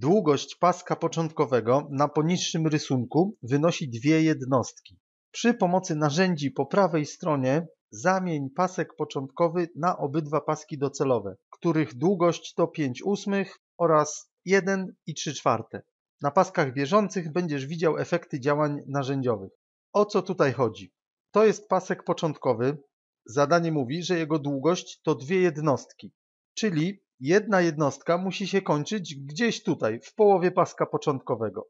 Długość paska początkowego na poniższym rysunku wynosi dwie jednostki. Przy pomocy narzędzi po prawej stronie zamień pasek początkowy na obydwa paski docelowe, których długość to 5 ósmych oraz 1 i 3 czwarte. Na paskach bieżących będziesz widział efekty działań narzędziowych. O co tutaj chodzi? To jest pasek początkowy. Zadanie mówi, że jego długość to dwie jednostki, czyli jedna jednostka musi się kończyć gdzieś tutaj, w połowie paska początkowego.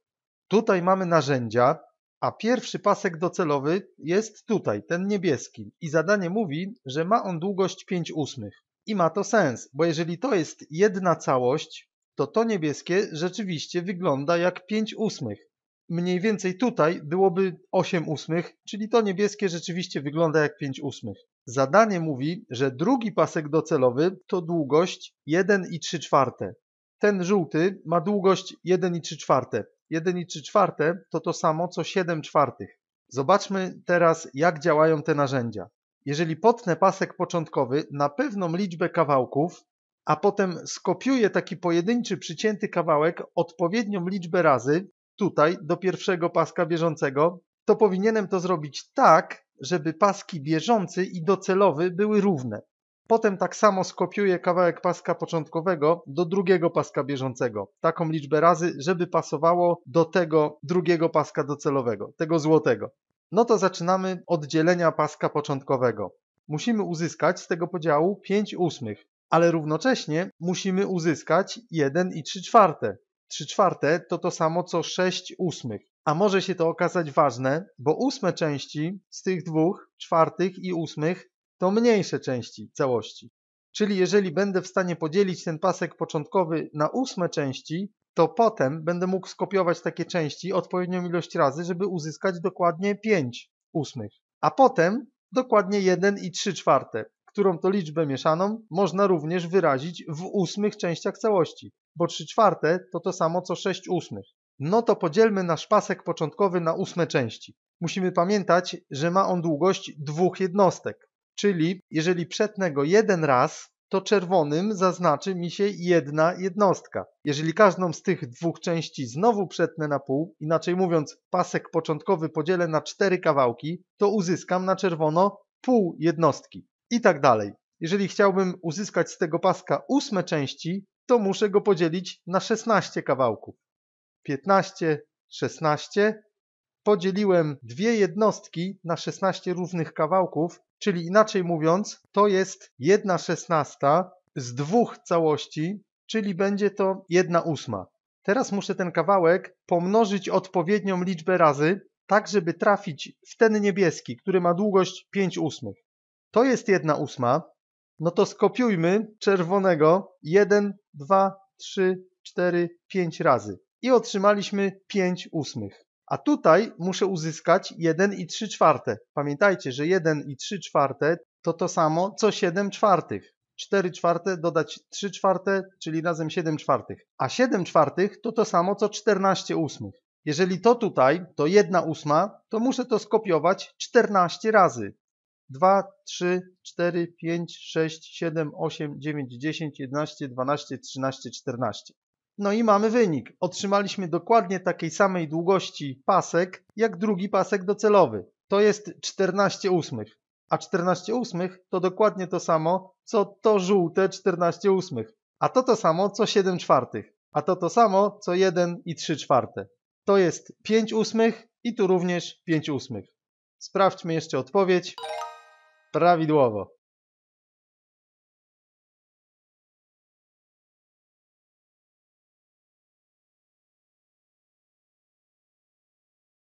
Tutaj mamy narzędzia, a pierwszy pasek docelowy jest tutaj, ten niebieski. I zadanie mówi, że ma on długość 5 ósmych. I ma to sens, bo jeżeli to jest jedna całość, to to niebieskie rzeczywiście wygląda jak 5 ósmych mniej więcej tutaj byłoby 8 ósmych, czyli to niebieskie rzeczywiście wygląda jak 5 ósmych. Zadanie mówi, że drugi pasek docelowy to długość 1,3 czwarte. Ten żółty ma długość 1,3 czwarte. 1,3 czwarte to to samo co 7 czwartych. Zobaczmy teraz jak działają te narzędzia. Jeżeli potnę pasek początkowy na pewną liczbę kawałków, a potem skopiuję taki pojedynczy przycięty kawałek odpowiednią liczbę razy, tutaj do pierwszego paska bieżącego, to powinienem to zrobić tak, żeby paski bieżący i docelowy były równe. Potem tak samo skopiuję kawałek paska początkowego do drugiego paska bieżącego, taką liczbę razy, żeby pasowało do tego drugiego paska docelowego, tego złotego. No to zaczynamy od dzielenia paska początkowego. Musimy uzyskać z tego podziału 5 ósmych, ale równocześnie musimy uzyskać 1 i 3 czwarte. 3 czwarte to to samo co 6 ósmych. A może się to okazać ważne, bo ósme części z tych dwóch, czwartych i ósmych, to mniejsze części całości. Czyli jeżeli będę w stanie podzielić ten pasek początkowy na ósme części, to potem będę mógł skopiować takie części odpowiednią ilość razy, żeby uzyskać dokładnie 5 ósmych. A potem dokładnie 1 i 3 czwarte, którą to liczbę mieszaną można również wyrazić w ósmych częściach całości bo 3 czwarte to to samo co 6 ósmych. No to podzielmy nasz pasek początkowy na ósme części. Musimy pamiętać, że ma on długość dwóch jednostek, czyli jeżeli przetnę go jeden raz, to czerwonym zaznaczy mi się jedna jednostka. Jeżeli każdą z tych dwóch części znowu przetnę na pół, inaczej mówiąc pasek początkowy podzielę na cztery kawałki, to uzyskam na czerwono pół jednostki i tak dalej. Jeżeli chciałbym uzyskać z tego paska ósme części, to muszę go podzielić na 16 kawałków. 15, 16. Podzieliłem dwie jednostki na 16 równych kawałków, czyli inaczej mówiąc, to jest 1 szesnasta z dwóch całości, czyli będzie to 1 ósma. Teraz muszę ten kawałek pomnożyć odpowiednią liczbę razy, tak żeby trafić w ten niebieski, który ma długość 5 ósmych. To jest 1 ósma, no to skopiujmy czerwonego 1, 2, 3, 4, 5 razy. I otrzymaliśmy 5 ósmych. A tutaj muszę uzyskać 1 i 3 czwarte. Pamiętajcie, że 1 i 3 czwarte to to samo co 7 czwartych. 4 czwarte dodać 3 czwarte, czyli razem 7 czwartych. A 7 czwartych to to samo co 14 ósmych. Jeżeli to tutaj to 1 ósma, to muszę to skopiować 14 razy. 2, 3, 4, 5, 6, 7, 8, 9, 10, 11, 12, 13, 14. No i mamy wynik. Otrzymaliśmy dokładnie takiej samej długości pasek, jak drugi pasek docelowy. To jest 14 ósmych. A 14 ósmych to dokładnie to samo, co to żółte 14 ósmych. A to to samo, co 7 czwartych. A to to samo, co 1 i 3 czwarte. To jest 5 ósmych i tu również 5 ósmych. Sprawdźmy jeszcze odpowiedź. Bravi d'uovo.